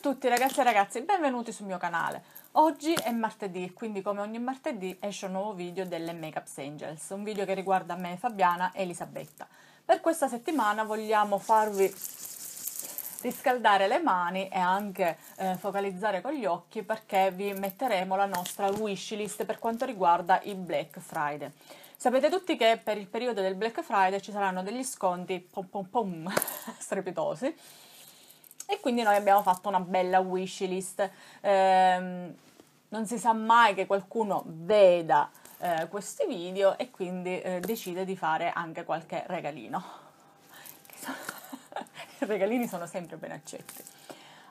tutti ragazzi e ragazze, benvenuti sul mio canale. Oggi è martedì quindi come ogni martedì esce un nuovo video delle Makeups Angels, un video che riguarda me, Fabiana e Elisabetta. Per questa settimana vogliamo farvi riscaldare le mani e anche eh, focalizzare con gli occhi perché vi metteremo la nostra wishlist per quanto riguarda il Black Friday. Sapete tutti che per il periodo del Black Friday ci saranno degli sconti pom pom pom strepitosi e quindi noi abbiamo fatto una bella wishlist. Eh, non si sa mai che qualcuno veda eh, questi video e quindi eh, decide di fare anche qualche regalino. I regalini sono sempre ben accetti.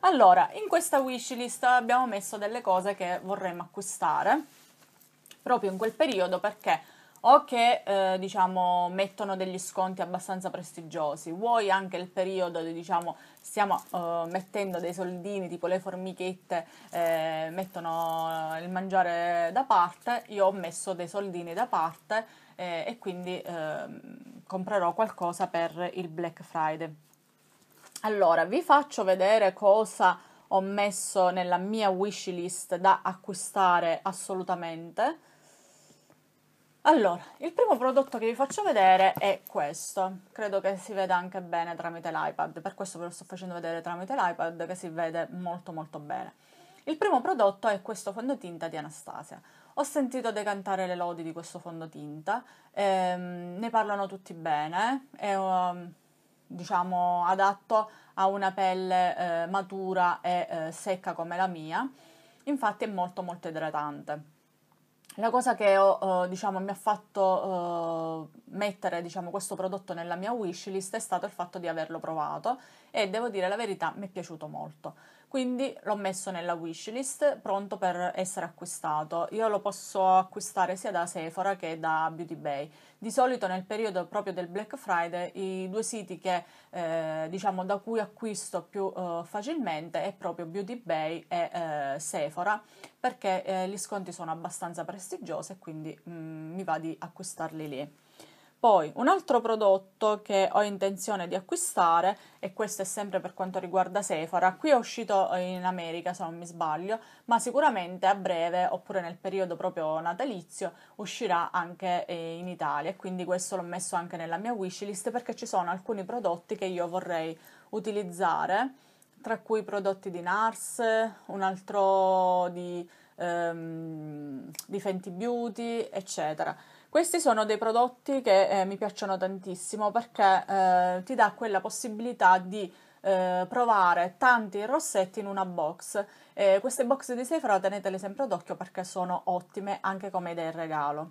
Allora, in questa wishlist abbiamo messo delle cose che vorremmo acquistare proprio in quel periodo perché o che eh, diciamo, mettono degli sconti abbastanza prestigiosi, vuoi anche il periodo di diciamo, stiamo eh, mettendo dei soldini tipo le formichette eh, mettono eh, il mangiare da parte, io ho messo dei soldini da parte eh, e quindi ehm, comprerò qualcosa per il Black Friday. Allora, vi faccio vedere cosa ho messo nella mia wishlist da acquistare assolutamente. Allora, il primo prodotto che vi faccio vedere è questo, credo che si veda anche bene tramite l'iPad, per questo ve lo sto facendo vedere tramite l'iPad che si vede molto molto bene. Il primo prodotto è questo fondotinta di Anastasia. Ho sentito decantare le lodi di questo fondotinta, ehm, ne parlano tutti bene, è um, diciamo adatto a una pelle eh, matura e eh, secca come la mia, infatti è molto molto idratante la cosa che ho, eh, diciamo, mi ha fatto eh, mettere diciamo, questo prodotto nella mia wishlist è stato il fatto di averlo provato e devo dire la verità mi è piaciuto molto quindi l'ho messo nella wishlist pronto per essere acquistato. Io lo posso acquistare sia da Sephora che da Beauty Bay. Di solito nel periodo proprio del Black Friday i due siti che, eh, diciamo, da cui acquisto più eh, facilmente è proprio Beauty Bay e eh, Sephora perché eh, gli sconti sono abbastanza prestigiosi e quindi mh, mm, mi va di acquistarli lì. Poi un altro prodotto che ho intenzione di acquistare, e questo è sempre per quanto riguarda Sephora, qui è uscito in America se non mi sbaglio, ma sicuramente a breve, oppure nel periodo proprio natalizio, uscirà anche eh, in Italia. Quindi questo l'ho messo anche nella mia wishlist perché ci sono alcuni prodotti che io vorrei utilizzare, tra cui prodotti di NARS, un altro di, ehm, di Fenty Beauty, eccetera. Questi sono dei prodotti che eh, mi piacciono tantissimo perché eh, ti dà quella possibilità di eh, provare tanti rossetti in una box. queste box di Sephora tenetele sempre d'occhio perché sono ottime anche come idea in regalo.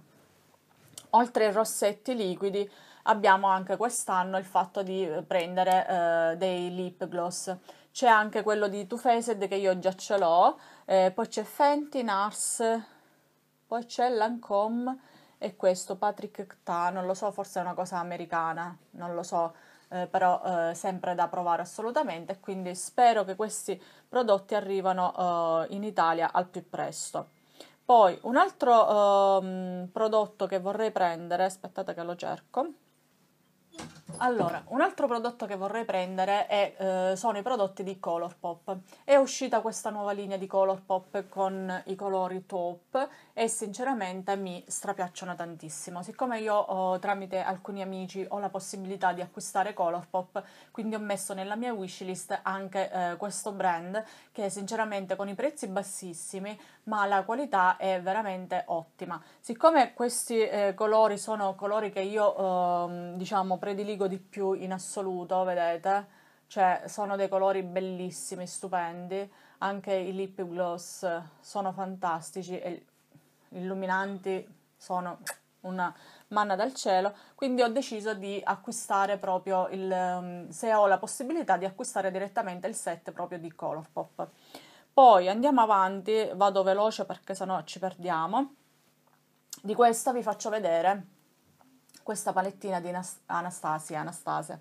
Oltre ai rossetti liquidi abbiamo anche quest'anno il fatto di eh, prendere eh, dei lip gloss c'è anche quello di Too Faced che io già ce l'ho, eh, poi c'è Fenty, Nars, poi c'è Lancome e questo Patrick Kta, non lo so, forse è una cosa americana, non lo so, eh, però eh, sempre da provare assolutamente, quindi spero che questi prodotti arrivano eh, in Italia al più presto. Poi un altro ehm, prodotto che vorrei prendere, aspettate che lo cerco, allora, un altro prodotto che vorrei prendere è, eh, sono i prodotti di Colourpop. È uscita questa nuova linea di Colourpop con i colori top e sinceramente mi strapiacciono tantissimo. Siccome io oh, tramite alcuni amici ho la possibilità di acquistare Colourpop, quindi ho messo nella mia wishlist anche eh, questo brand che sinceramente con i prezzi bassissimi ma la qualità è veramente ottima. Siccome questi eh, colori sono colori che io eh, diciamo prediligo di più in assoluto, vedete? Cioè sono dei colori bellissimi, stupendi, anche i lip gloss sono fantastici e illuminanti sono una manna dal cielo, quindi ho deciso di acquistare proprio il ehm, se ho la possibilità di acquistare direttamente il set proprio di Colourpop. Poi andiamo avanti, vado veloce perché sennò ci perdiamo. Di questa vi faccio vedere questa palettina di Anastasia, Anastasia.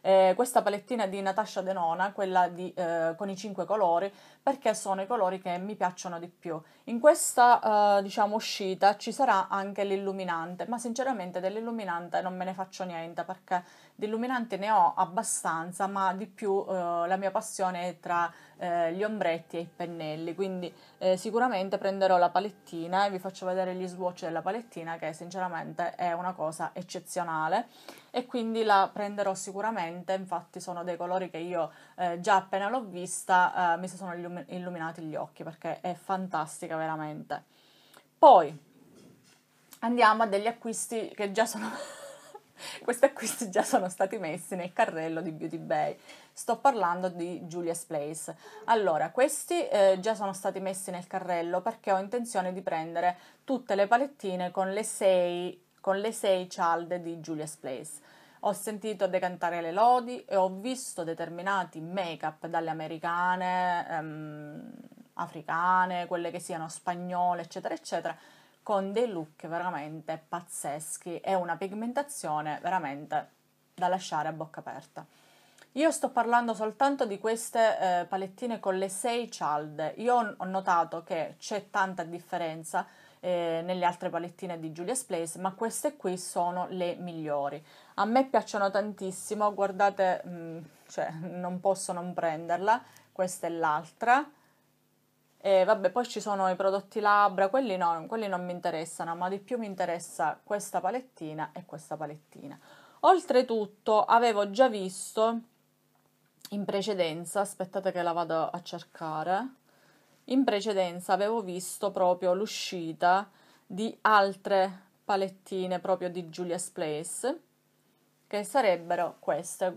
Eh, questa palettina di Natasha Denona, quella di, eh, con i cinque colori, perché sono i colori che mi piacciono di più. In questa eh, diciamo uscita ci sarà anche l'illuminante, ma sinceramente dell'illuminante non me ne faccio niente perché di illuminante ne ho abbastanza, ma di più eh, la mia passione è tra eh, gli ombretti e i pennelli, quindi eh, sicuramente prenderò la palettina e vi faccio vedere gli swatch della palettina che sinceramente è una cosa eccezionale e quindi la prenderò sicuramente, infatti sono dei colori che io eh, già appena l'ho vista eh, mi sono gli illuminati gli occhi perché è fantastica veramente. Poi andiamo a degli acquisti che già sono questi acquisti già sono stati messi nel carrello di Beauty Bay. Sto parlando di Julia's Place. Allora, questi eh, già sono stati messi nel carrello perché ho intenzione di prendere tutte le palettine con le sei, con le sei cialde di Julia's Place ho sentito decantare le lodi e ho visto determinati make-up dalle americane, ehm, africane, quelle che siano spagnole, eccetera, eccetera, con dei look veramente pazzeschi e una pigmentazione veramente da lasciare a bocca aperta. Io sto parlando soltanto di queste eh, palettine con le 6 cialde. Io ho notato che c'è tanta differenza eh, nelle altre palettine di Julia's Place, ma queste qui sono le migliori. A me piacciono tantissimo, guardate, mh, mm, cioè, non posso non prenderla, questa è l'altra. E vabbè, poi ci sono i prodotti labbra, quelli, no, quelli non mi interessano, ma di più mi interessa questa palettina e questa palettina. Oltretutto avevo già visto in precedenza, aspettate che la vado a cercare, in precedenza avevo visto proprio l'uscita di altre palettine proprio di Julia's Place, che sarebbero queste.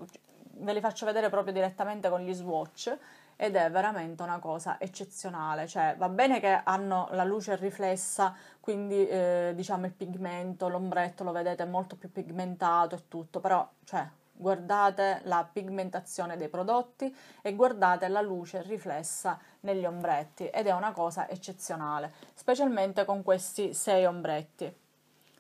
Ve le faccio vedere proprio direttamente con gli swatch ed è veramente una cosa eccezionale, cioè va bene che hanno la luce riflessa, quindi eh, diciamo il pigmento, l'ombretto lo vedete molto più pigmentato e tutto, però cioè guardate la pigmentazione dei prodotti e guardate la luce riflessa negli ombretti ed è una cosa eccezionale, specialmente con questi sei ombretti.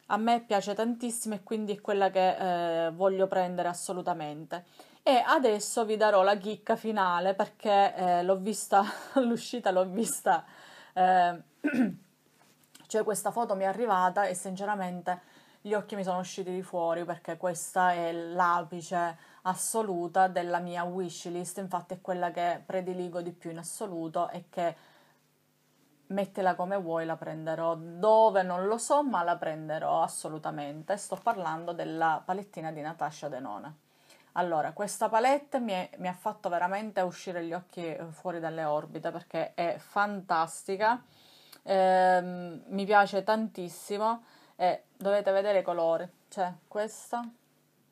A me piace tantissimo e quindi è quella che eh, voglio prendere assolutamente. E adesso vi darò la chicca finale perché eh, l'ho vista all'uscita, l'ho vista, eh, cioè questa foto mi è arrivata e sinceramente gli occhi mi sono usciti di fuori perché questa è l'apice assoluta della mia wishlist, infatti è quella che prediligo di più in assoluto e che mettila come vuoi la prenderò, dove non lo so ma la prenderò assolutamente, sto parlando della palettina di Natasha Denona Allora, questa palette mi, è, mi ha fatto veramente uscire gli occhi eh, fuori dalle orbite perché è fantastica, ehm, mi piace tantissimo e dovete vedere i colori cioè questa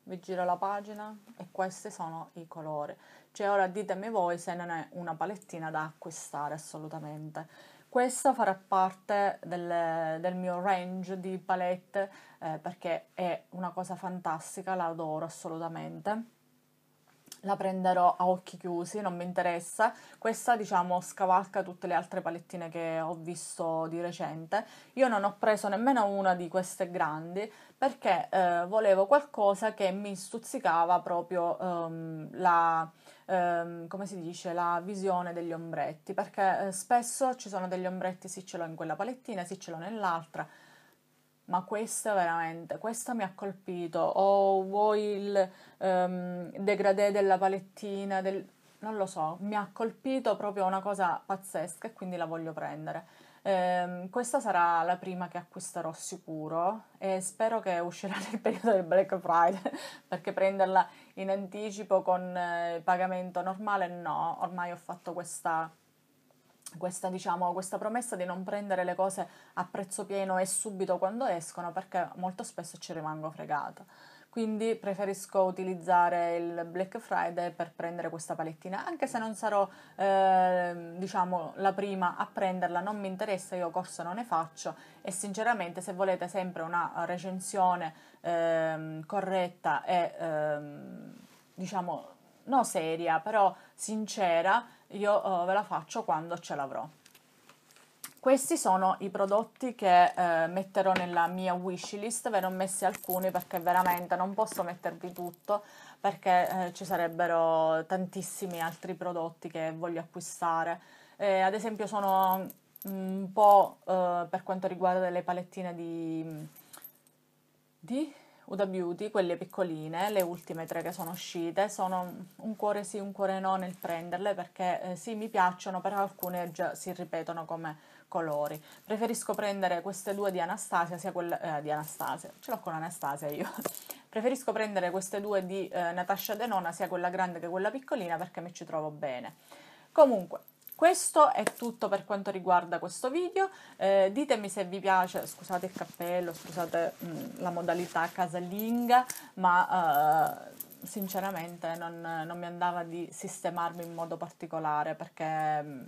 vi giro la pagina e questi sono i colori cioè ora ditemi voi se non è una palettina da acquistare assolutamente questa farà parte del, del mio range di palette eh, perché è una cosa fantastica la adoro assolutamente la prenderò a occhi chiusi, non mi interessa. Questa, diciamo, scavalca tutte le altre palettine che ho visto di recente. Io non ho preso nemmeno una di queste grandi perché eh, volevo qualcosa che mi stuzzicava proprio um, la, um, come si dice, la visione degli ombretti, perché eh, spesso ci sono degli ombretti, sì ce l'ho in quella palettina, sì ce l'ho nell'altra ma questa veramente, questa mi ha colpito, o oh, vuoi il um, degradé della palettina, del... non lo so, mi ha colpito proprio una cosa pazzesca e quindi la voglio prendere. Eh, questa sarà la prima che acquisterò sicuro e spero che uscirà nel periodo del Black Friday perché prenderla in anticipo con eh, pagamento normale no, ormai ho fatto questa questa, diciamo, questa promessa di non prendere le cose a prezzo pieno e subito quando escono perché molto spesso ci rimango fregata. Quindi preferisco utilizzare il Black Friday per prendere questa palettina, anche se non sarò eh, diciamo, la prima a prenderla, non mi interessa, io corso non ne faccio e sinceramente se volete sempre una recensione eh, corretta e eh, diciamo, no seria, però sincera, io uh, ve la faccio quando ce l'avrò. Questi sono i prodotti che eh, metterò nella mia wishlist, ve ne ho messi alcuni perché veramente non posso mettervi tutto perché eh, ci sarebbero tantissimi altri prodotti che voglio acquistare. Eh, ad esempio sono mm, un po' eh, per quanto riguarda le palettine di... di Uda Beauty, quelle piccoline, le ultime tre che sono uscite, sono un cuore sì, un cuore no nel prenderle perché eh, sì mi piacciono, però alcune già si ripetono come colori. Preferisco prendere queste due di Anastasia, sia quella eh, di Anastasia, ce l'ho con Anastasia io. Preferisco prendere queste due di eh, Natasha Denona, sia quella grande che quella piccolina perché mi ci trovo bene. Comunque, questo è tutto per quanto riguarda questo video, eh, ditemi se vi piace, scusate il cappello, scusate mh, mm, la modalità casalinga, ma eh, sinceramente non, non, mi andava di sistemarmi in modo particolare perché... Mh, mm,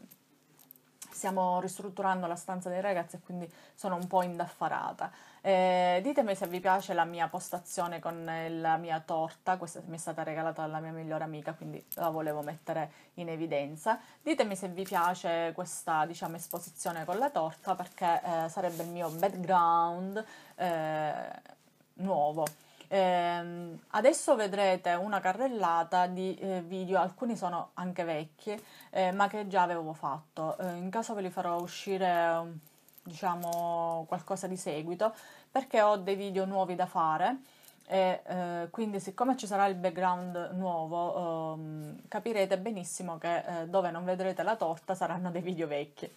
stiamo ristrutturando la stanza dei ragazzi e quindi sono un po' indaffarata. Eh, ditemi se vi piace la mia postazione con eh, la mia torta, questa mi è stata regalata dalla mia migliore amica, quindi la volevo mettere in evidenza. Ditemi se vi piace questa diciamo, esposizione con la torta perché eh, sarebbe il mio background eh, nuovo. Eh, adesso vedrete una carrellata di eh, video, alcuni sono anche vecchi, eh, ma che già avevo fatto. Eh, in caso ve li farò uscire, mm, diciamo, qualcosa di seguito, perché ho dei video nuovi da fare. E, eh, quindi siccome ci sarà il background nuovo ehm, capirete benissimo che eh, dove non vedrete la torta saranno dei video vecchi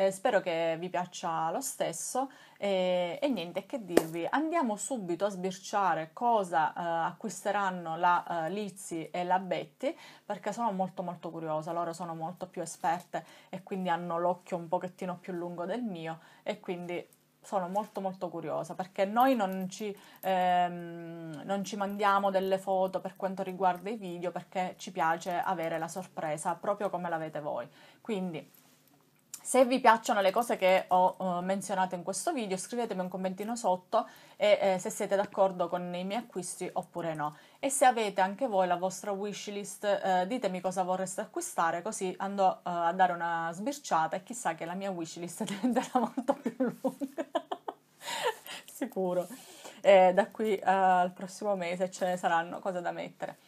eh, spero che vi piaccia lo stesso e, e, niente che dirvi. Andiamo subito a sbirciare cosa eh, acquisteranno la eh, Lizzy e la Betty perché sono molto molto curiosa, loro sono molto più esperte e quindi hanno l'occhio un pochettino più lungo del mio e quindi sono molto molto curiosa perché noi non ci, ehm, non ci, mandiamo delle foto per quanto riguarda i video perché ci piace avere la sorpresa proprio come l'avete voi. Quindi se vi piacciono le cose che ho uh, menzionato in questo video scrivetemi un commentino sotto e eh, se siete d'accordo con i miei acquisti oppure no. E se avete anche voi la vostra wishlist eh, ditemi cosa vorreste acquistare così andrò uh, eh, a dare una sbirciata e chissà che la mia wishlist diventerà molto più lunga. Sicuro. Eh, da qui eh, al prossimo mese ce ne saranno cose da mettere.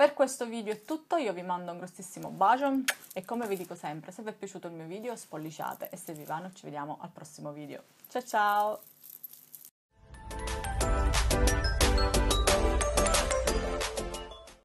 Per questo video è tutto, io vi mando un grossissimo bacio e come vi dico sempre, se vi è piaciuto il mio video spolliciate e se vi va noi ci vediamo al prossimo video. Ciao ciao!